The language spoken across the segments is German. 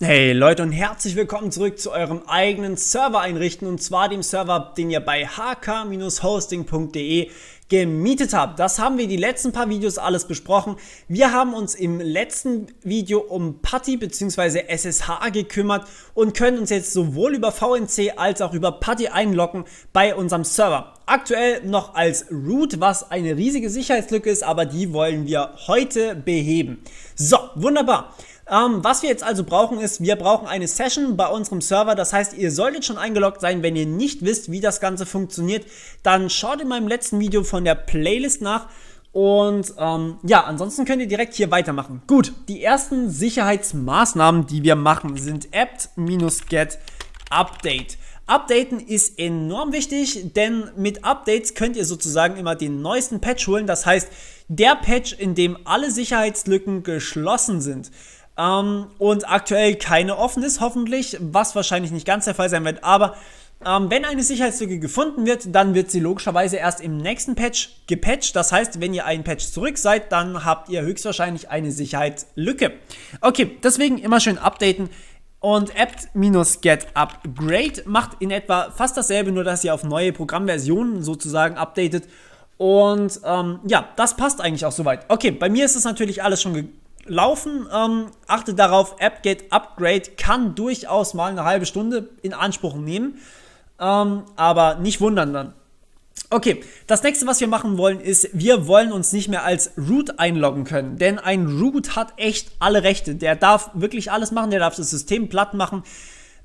Hey Leute und herzlich willkommen zurück zu eurem eigenen Server einrichten und zwar dem Server, den ihr bei hk-hosting.de gemietet habt. Das haben wir die letzten paar Videos alles besprochen. Wir haben uns im letzten Video um PuTTY bzw. SSH gekümmert und können uns jetzt sowohl über VNC als auch über PuTTY einloggen bei unserem Server. Aktuell noch als Root, was eine riesige Sicherheitslücke ist, aber die wollen wir heute beheben. So, wunderbar. Ähm, was wir jetzt also brauchen ist, wir brauchen eine Session bei unserem Server. Das heißt, ihr solltet schon eingeloggt sein. Wenn ihr nicht wisst, wie das Ganze funktioniert, dann schaut in meinem letzten Video von der Playlist nach. Und ähm, ja, ansonsten könnt ihr direkt hier weitermachen. Gut, die ersten Sicherheitsmaßnahmen, die wir machen, sind apt-get update. Updaten ist enorm wichtig, denn mit Updates könnt ihr sozusagen immer den neuesten Patch holen. Das heißt, der Patch, in dem alle Sicherheitslücken geschlossen sind. Ähm, und aktuell keine offen ist, hoffentlich, was wahrscheinlich nicht ganz der Fall sein wird, aber ähm, wenn eine Sicherheitslücke gefunden wird, dann wird sie logischerweise erst im nächsten Patch gepatcht. Das heißt, wenn ihr einen Patch zurück seid, dann habt ihr höchstwahrscheinlich eine Sicherheitslücke. Okay, deswegen immer schön updaten. Und apt getupgrade macht in etwa fast dasselbe, nur dass ihr auf neue Programmversionen sozusagen updatet. Und ähm, ja, das passt eigentlich auch soweit. Okay, bei mir ist das natürlich alles schon laufen. Ähm, achte darauf, AppGate Upgrade kann durchaus mal eine halbe Stunde in Anspruch nehmen, ähm, aber nicht wundern dann. Okay, das nächste, was wir machen wollen, ist, wir wollen uns nicht mehr als Root einloggen können, denn ein Root hat echt alle Rechte. Der darf wirklich alles machen, der darf das System platt machen,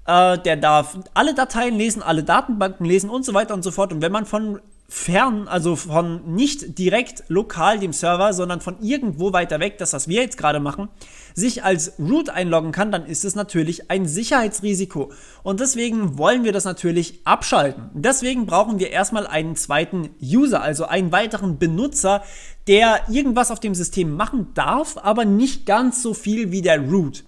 äh, der darf alle Dateien lesen, alle Datenbanken lesen und so weiter und so fort. Und wenn man von fern, also von nicht direkt lokal dem Server, sondern von irgendwo weiter weg, das was wir jetzt gerade machen, sich als Root einloggen kann, dann ist es natürlich ein Sicherheitsrisiko. Und deswegen wollen wir das natürlich abschalten. Deswegen brauchen wir erstmal einen zweiten User, also einen weiteren Benutzer, der irgendwas auf dem System machen darf, aber nicht ganz so viel wie der Root.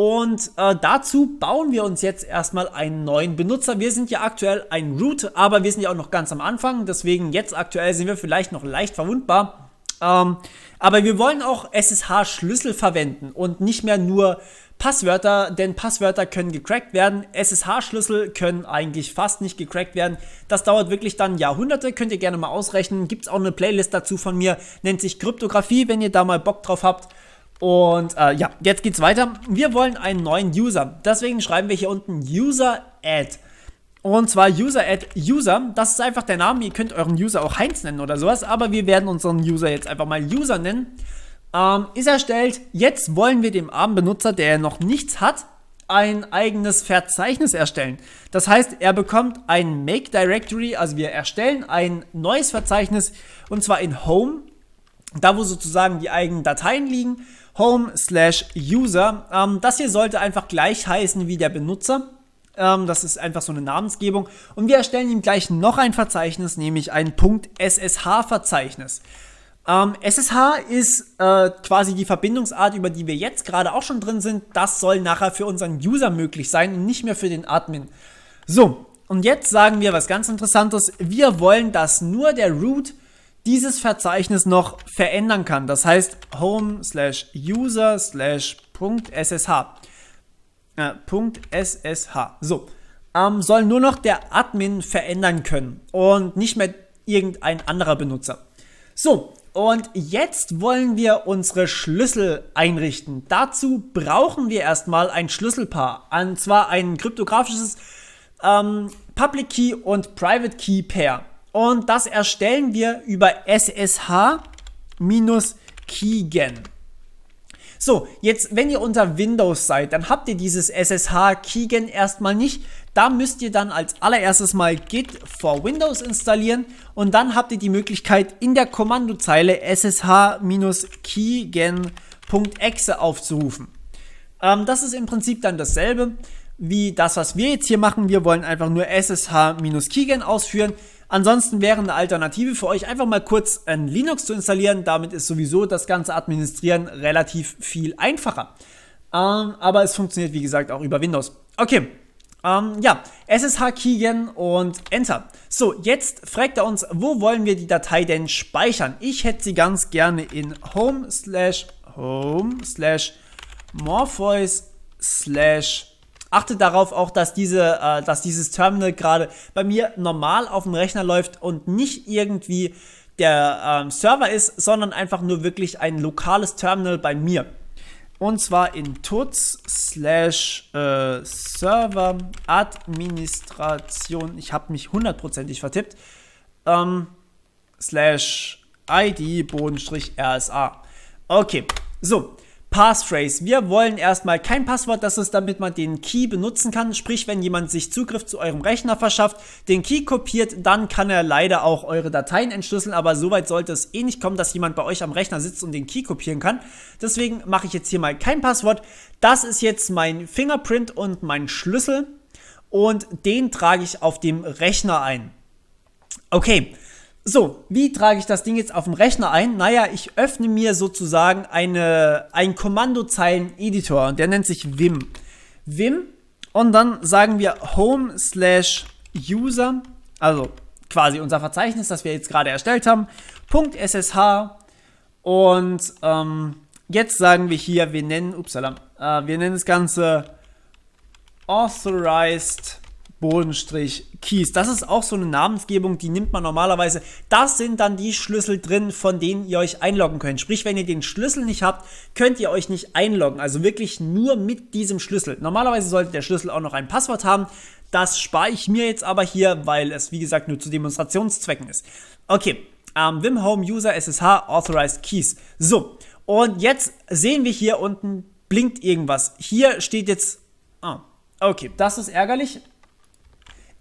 Und äh, dazu bauen wir uns jetzt erstmal einen neuen Benutzer. Wir sind ja aktuell ein Root, aber wir sind ja auch noch ganz am Anfang. Deswegen jetzt aktuell sind wir vielleicht noch leicht verwundbar. Ähm, aber wir wollen auch SSH-Schlüssel verwenden und nicht mehr nur Passwörter, denn Passwörter können gecrackt werden. SSH-Schlüssel können eigentlich fast nicht gecrackt werden. Das dauert wirklich dann Jahrhunderte, könnt ihr gerne mal ausrechnen. Gibt es auch eine Playlist dazu von mir, nennt sich Kryptographie, wenn ihr da mal Bock drauf habt. Und äh, ja, jetzt geht's weiter. Wir wollen einen neuen User. Deswegen schreiben wir hier unten User Add. Und zwar User Add User. Das ist einfach der Name. Ihr könnt euren User auch Heinz nennen oder sowas. Aber wir werden unseren User jetzt einfach mal User nennen. Ähm, ist erstellt. Jetzt wollen wir dem armen Benutzer, der noch nichts hat, ein eigenes Verzeichnis erstellen. Das heißt, er bekommt ein Make Directory, also wir erstellen ein neues Verzeichnis und zwar in Home da wo sozusagen die eigenen Dateien liegen, home slash user. Ähm, das hier sollte einfach gleich heißen wie der Benutzer. Ähm, das ist einfach so eine Namensgebung. Und wir erstellen ihm gleich noch ein Verzeichnis, nämlich ein .ssh-Verzeichnis. Ähm, SSH ist äh, quasi die Verbindungsart, über die wir jetzt gerade auch schon drin sind. Das soll nachher für unseren User möglich sein und nicht mehr für den Admin. So, und jetzt sagen wir was ganz Interessantes. Wir wollen, dass nur der Root dieses Verzeichnis noch verändern kann. Das heißt home slash user slash .ssh. Äh, .ssh. So. Ähm, soll nur noch der Admin verändern können und nicht mehr irgendein anderer Benutzer. So, und jetzt wollen wir unsere Schlüssel einrichten. Dazu brauchen wir erstmal ein Schlüsselpaar, und zwar ein kryptografisches ähm, Public Key und Private Key Pair. Und das erstellen wir über SSH-Keygen. So, jetzt, wenn ihr unter Windows seid, dann habt ihr dieses SSH-Keygen erstmal nicht. Da müsst ihr dann als allererstes mal Git for Windows installieren und dann habt ihr die Möglichkeit, in der Kommandozeile ssh-keygen.exe aufzurufen. Ähm, das ist im Prinzip dann dasselbe wie das, was wir jetzt hier machen. Wir wollen einfach nur ssh-keygen ausführen. Ansonsten wäre eine Alternative für euch einfach mal kurz ein Linux zu installieren. Damit ist sowieso das ganze Administrieren relativ viel einfacher. Ähm, aber es funktioniert wie gesagt auch über Windows. Okay, ähm, ja, SSH Keygen und Enter. So, jetzt fragt er uns, wo wollen wir die Datei denn speichern? Ich hätte sie ganz gerne in home slash home slash morpheus slash Achtet darauf auch, dass, diese, äh, dass dieses Terminal gerade bei mir normal auf dem Rechner läuft und nicht irgendwie der ähm, Server ist, sondern einfach nur wirklich ein lokales Terminal bei mir. Und zwar in tuts slash äh, server administration, ich habe mich hundertprozentig vertippt, ähm, slash id rsa. Okay, so, Passphrase. Wir wollen erstmal kein Passwort, das ist, damit man den Key benutzen kann. Sprich, wenn jemand sich Zugriff zu eurem Rechner verschafft, den Key kopiert, dann kann er leider auch eure Dateien entschlüsseln. Aber soweit sollte es eh nicht kommen, dass jemand bei euch am Rechner sitzt und den Key kopieren kann. Deswegen mache ich jetzt hier mal kein Passwort. Das ist jetzt mein Fingerprint und mein Schlüssel. Und den trage ich auf dem Rechner ein. Okay, so, wie trage ich das Ding jetzt auf dem Rechner ein? Naja, ich öffne mir sozusagen eine, einen Kommandozeilen-Editor und der nennt sich Vim. Vim und dann sagen wir home slash user, also quasi unser Verzeichnis, das wir jetzt gerade erstellt haben, .ssh und ähm, jetzt sagen wir hier, wir nennen, upsala, äh, wir nennen das Ganze authorized Bodenstrich Keys. Das ist auch so eine Namensgebung, die nimmt man normalerweise. Das sind dann die Schlüssel drin, von denen ihr euch einloggen könnt. Sprich, wenn ihr den Schlüssel nicht habt, könnt ihr euch nicht einloggen. Also wirklich nur mit diesem Schlüssel. Normalerweise sollte der Schlüssel auch noch ein Passwort haben. Das spare ich mir jetzt aber hier, weil es wie gesagt nur zu Demonstrationszwecken ist. Okay, ähm, Wim Home User SSH Authorized Keys. So, und jetzt sehen wir hier unten blinkt irgendwas. Hier steht jetzt... Ah, okay, das ist ärgerlich.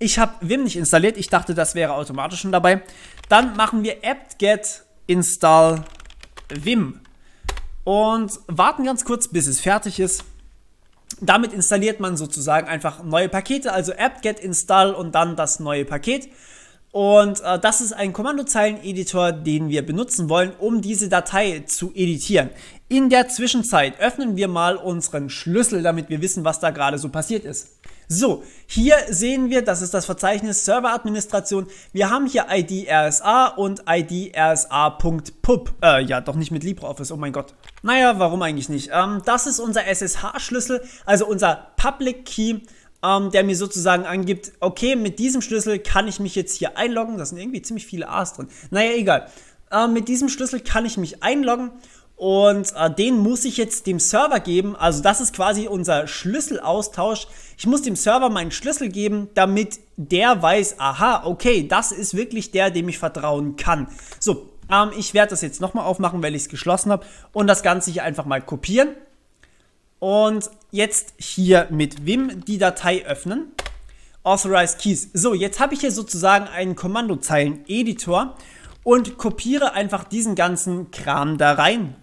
Ich habe Vim nicht installiert. Ich dachte, das wäre automatisch schon dabei. Dann machen wir apt-get install Vim. Und warten ganz kurz, bis es fertig ist. Damit installiert man sozusagen einfach neue Pakete, also apt-get install und dann das neue Paket. Und äh, das ist ein Kommandozeilen-Editor, den wir benutzen wollen, um diese Datei zu editieren. In der Zwischenzeit öffnen wir mal unseren Schlüssel, damit wir wissen, was da gerade so passiert ist. So, hier sehen wir, das ist das Verzeichnis Serveradministration. Wir haben hier ID RSA und ID RSA.pub. Äh, ja, doch nicht mit LibreOffice, oh mein Gott. Naja, warum eigentlich nicht? Ähm, das ist unser SSH-Schlüssel, also unser Public Key ähm, der mir sozusagen angibt, okay, mit diesem Schlüssel kann ich mich jetzt hier einloggen. Da sind irgendwie ziemlich viele A's drin. Naja, egal. Ähm, mit diesem Schlüssel kann ich mich einloggen und äh, den muss ich jetzt dem Server geben. Also das ist quasi unser Schlüsselaustausch. Ich muss dem Server meinen Schlüssel geben, damit der weiß, aha, okay, das ist wirklich der, dem ich vertrauen kann. So, ähm, ich werde das jetzt nochmal aufmachen, weil ich es geschlossen habe und das Ganze hier einfach mal kopieren. Und jetzt hier mit Vim die Datei öffnen. Authorize Keys. So, jetzt habe ich hier sozusagen einen Kommandozeilen-Editor und kopiere einfach diesen ganzen Kram da rein.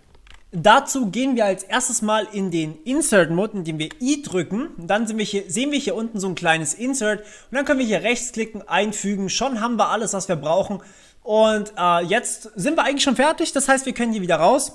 Dazu gehen wir als erstes mal in den Insert-Mode, indem wir I drücken. Dann wir hier, sehen wir hier unten so ein kleines Insert und dann können wir hier rechtsklicken, einfügen. Schon haben wir alles, was wir brauchen. Und äh, jetzt sind wir eigentlich schon fertig. Das heißt, wir können hier wieder raus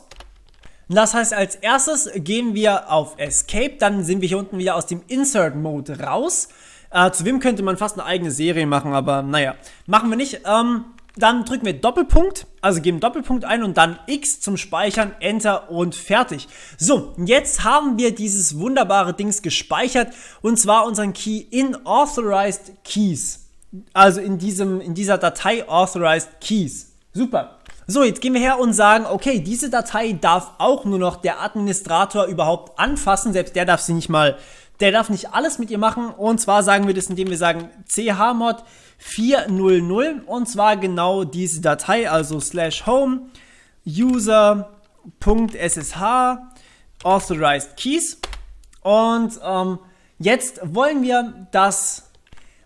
das heißt, als erstes gehen wir auf Escape, dann sind wir hier unten wieder aus dem Insert-Mode raus. Äh, zu wem könnte man fast eine eigene Serie machen, aber naja, machen wir nicht. Ähm, dann drücken wir Doppelpunkt, also geben Doppelpunkt ein und dann X zum Speichern, Enter und fertig. So, jetzt haben wir dieses wunderbare Dings gespeichert und zwar unseren Key in Authorized Keys. Also in, diesem, in dieser Datei Authorized Keys. Super. So, jetzt gehen wir her und sagen, okay, diese Datei darf auch nur noch der Administrator überhaupt anfassen, selbst der darf sie nicht mal, der darf nicht alles mit ihr machen. Und zwar sagen wir das, indem wir sagen chmod 400 und zwar genau diese Datei, also slash home user.ssh authorized keys. Und ähm, jetzt wollen wir, dass,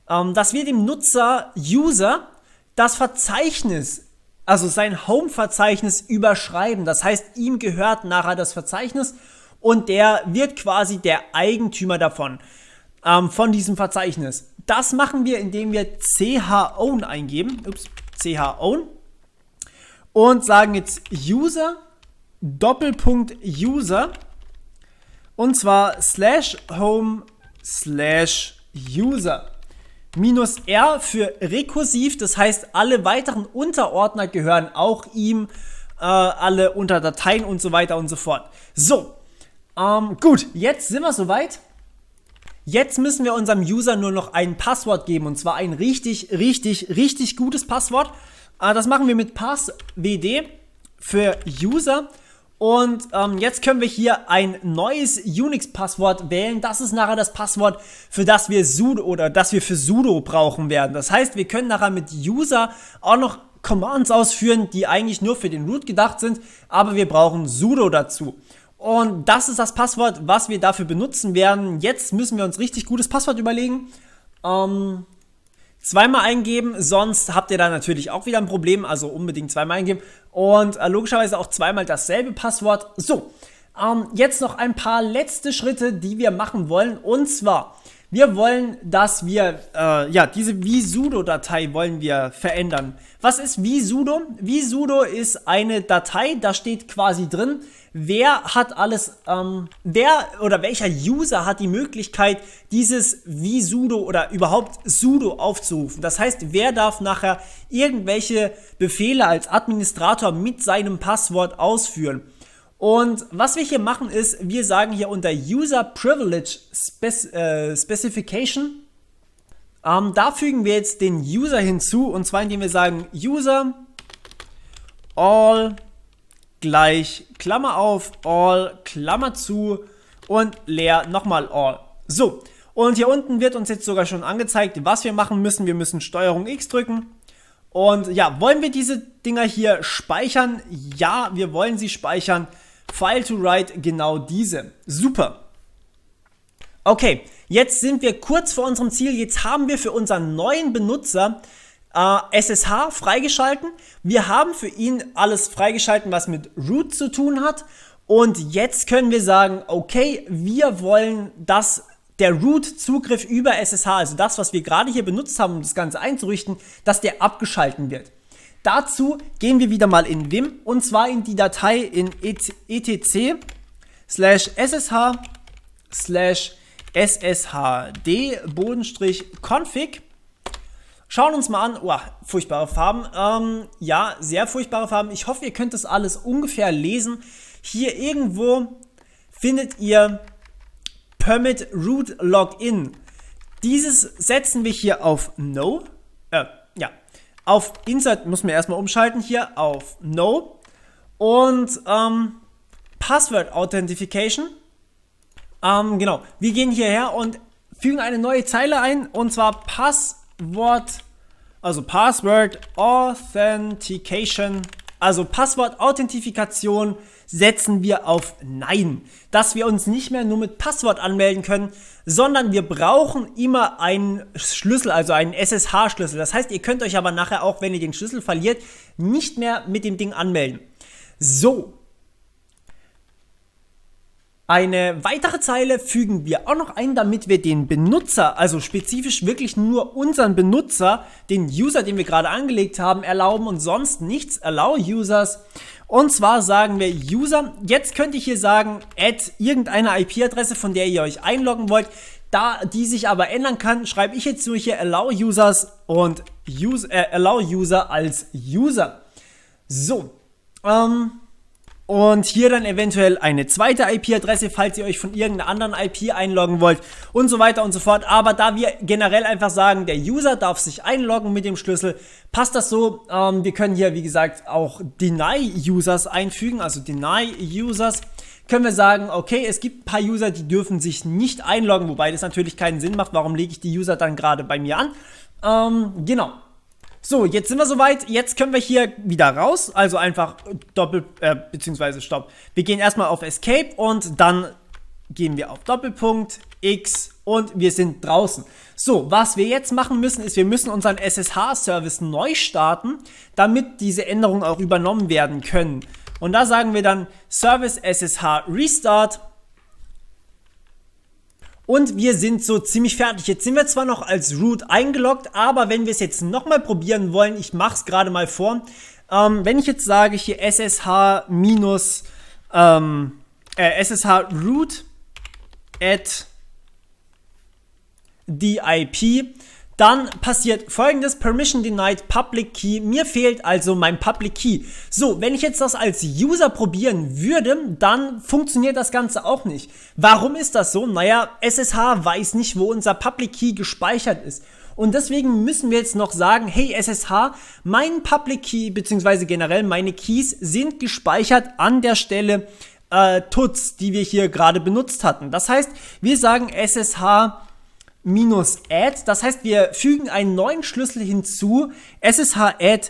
ähm, dass wir dem Nutzer User das Verzeichnis also sein Home-Verzeichnis überschreiben. Das heißt, ihm gehört nachher das Verzeichnis und der wird quasi der Eigentümer davon, ähm, von diesem Verzeichnis. Das machen wir, indem wir chown eingeben, ups, chown und sagen jetzt user, Doppelpunkt user und zwar slash home slash user minus R für rekursiv. Das heißt, alle weiteren Unterordner gehören auch ihm, äh, alle Unterdateien und so weiter und so fort. So, ähm, gut, jetzt sind wir soweit. Jetzt müssen wir unserem User nur noch ein Passwort geben und zwar ein richtig, richtig, richtig gutes Passwort. Äh, das machen wir mit passwd für User. Und ähm, jetzt können wir hier ein neues Unix-Passwort wählen. Das ist nachher das Passwort, für das wir sudo oder das wir für sudo brauchen werden. Das heißt, wir können nachher mit user auch noch Commands ausführen, die eigentlich nur für den Root gedacht sind, aber wir brauchen sudo dazu. Und das ist das Passwort, was wir dafür benutzen werden. Jetzt müssen wir uns richtig gutes Passwort überlegen. Ähm, zweimal eingeben, sonst habt ihr da natürlich auch wieder ein Problem, also unbedingt zweimal eingeben und äh, logischerweise auch zweimal dasselbe Passwort. So, ähm, jetzt noch ein paar letzte Schritte, die wir machen wollen und zwar wir wollen, dass wir, äh, ja, diese Visudo-Datei wollen wir verändern. Was ist Visudo? Visudo ist eine Datei, da steht quasi drin, wer hat alles, ähm, wer oder welcher User hat die Möglichkeit, dieses Visudo oder überhaupt Sudo aufzurufen. Das heißt, wer darf nachher irgendwelche Befehle als Administrator mit seinem Passwort ausführen. Und was wir hier machen ist, wir sagen hier unter User Privilege äh, Specification, ähm, da fügen wir jetzt den User hinzu und zwar indem wir sagen User all gleich Klammer auf all Klammer zu und leer nochmal all. So, und hier unten wird uns jetzt sogar schon angezeigt, was wir machen müssen. Wir müssen Steuerung X drücken. Und ja, wollen wir diese Dinger hier speichern? Ja, wir wollen sie speichern. File to Write genau diese. Super. Okay, jetzt sind wir kurz vor unserem Ziel. Jetzt haben wir für unseren neuen Benutzer äh, SSH freigeschalten. Wir haben für ihn alles freigeschalten, was mit Root zu tun hat. Und jetzt können wir sagen, okay, wir wollen, dass der Root-Zugriff über SSH, also das, was wir gerade hier benutzt haben, um das Ganze einzurichten, dass der abgeschalten wird. Dazu gehen wir wieder mal in Vim und zwar in die Datei in etc e slash ssh slash sshd bodenstrich config. Schauen uns mal an, oh, furchtbare Farben, ähm, ja, sehr furchtbare Farben. Ich hoffe, ihr könnt das alles ungefähr lesen. Hier irgendwo findet ihr Permit Root Login. Dieses setzen wir hier auf No auf Insert muss man erstmal umschalten, hier auf No. Und ähm, Password Authentication. Ähm, genau, wir gehen hierher und fügen eine neue Zeile ein und zwar Passwort, also Password Authentication also Passwort-Authentifikation setzen wir auf Nein, dass wir uns nicht mehr nur mit Passwort anmelden können, sondern wir brauchen immer einen Schlüssel, also einen SSH-Schlüssel. Das heißt, ihr könnt euch aber nachher auch, wenn ihr den Schlüssel verliert, nicht mehr mit dem Ding anmelden. So, eine weitere Zeile fügen wir auch noch ein, damit wir den Benutzer, also spezifisch wirklich nur unseren Benutzer, den User, den wir gerade angelegt haben, erlauben und sonst nichts allow Users. Und zwar sagen wir User, jetzt könnte ich hier sagen, add irgendeine IP-Adresse, von der ihr euch einloggen wollt. Da die sich aber ändern kann, schreibe ich jetzt nur hier allow Users und use, äh, allow User als User. So, ähm, und hier dann eventuell eine zweite IP-Adresse, falls ihr euch von irgendeiner anderen IP einloggen wollt und so weiter und so fort. Aber da wir generell einfach sagen, der User darf sich einloggen mit dem Schlüssel, passt das so. Ähm, wir können hier, wie gesagt, auch Deny-Users einfügen, also Deny-Users. Können wir sagen, okay, es gibt ein paar User, die dürfen sich nicht einloggen, wobei das natürlich keinen Sinn macht. Warum lege ich die User dann gerade bei mir an? Ähm, genau, so, jetzt sind wir soweit. Jetzt können wir hier wieder raus. Also einfach Doppel, äh, beziehungsweise Stopp. Wir gehen erstmal auf Escape und dann gehen wir auf Doppelpunkt, X und wir sind draußen. So, was wir jetzt machen müssen, ist, wir müssen unseren SSH-Service neu starten, damit diese Änderungen auch übernommen werden können. Und da sagen wir dann Service SSH Restart und wir sind so ziemlich fertig. Jetzt sind wir zwar noch als Root eingeloggt, aber wenn wir es jetzt nochmal probieren wollen, ich mache es gerade mal vor. Ähm, wenn ich jetzt sage, hier SSH minus ähm, äh, SSH root at DIP, dann passiert folgendes, Permission denied Public Key. Mir fehlt also mein Public Key. So, wenn ich jetzt das als User probieren würde, dann funktioniert das Ganze auch nicht. Warum ist das so? Naja, SSH weiß nicht, wo unser Public Key gespeichert ist. Und deswegen müssen wir jetzt noch sagen, hey SSH, mein Public Key beziehungsweise generell meine Keys sind gespeichert an der Stelle äh, TUTS, die wir hier gerade benutzt hatten. Das heißt, wir sagen SSH minus add. Das heißt, wir fügen einen neuen Schlüssel hinzu. SSH add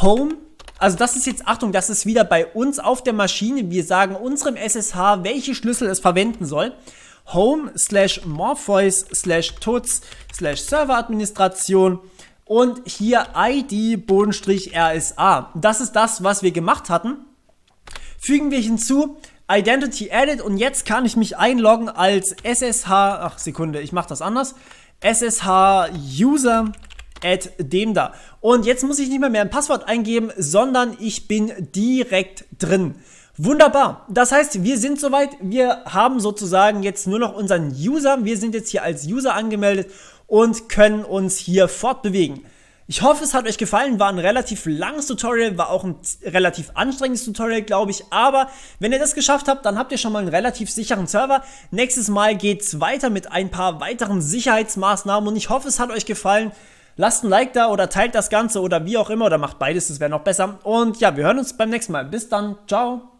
home. Also das ist jetzt, Achtung, das ist wieder bei uns auf der Maschine. Wir sagen unserem SSH, welche Schlüssel es verwenden soll. Home slash Morpheus slash Tuts slash Serveradministration und hier ID-RSA. Das ist das, was wir gemacht hatten. Fügen wir hinzu Identity added und jetzt kann ich mich einloggen als SSH, ach Sekunde, ich mache das anders, SSH User at dem da. Und jetzt muss ich nicht mehr, mehr ein Passwort eingeben, sondern ich bin direkt drin. Wunderbar. Das heißt, wir sind soweit. Wir haben sozusagen jetzt nur noch unseren User. Wir sind jetzt hier als User angemeldet und können uns hier fortbewegen. Ich hoffe, es hat euch gefallen. War ein relativ langes Tutorial, war auch ein relativ anstrengendes Tutorial, glaube ich. Aber wenn ihr das geschafft habt, dann habt ihr schon mal einen relativ sicheren Server. Nächstes Mal geht's weiter mit ein paar weiteren Sicherheitsmaßnahmen und ich hoffe, es hat euch gefallen. Lasst ein Like da oder teilt das Ganze oder wie auch immer oder macht beides, das wäre noch besser. Und ja, wir hören uns beim nächsten Mal. Bis dann, ciao.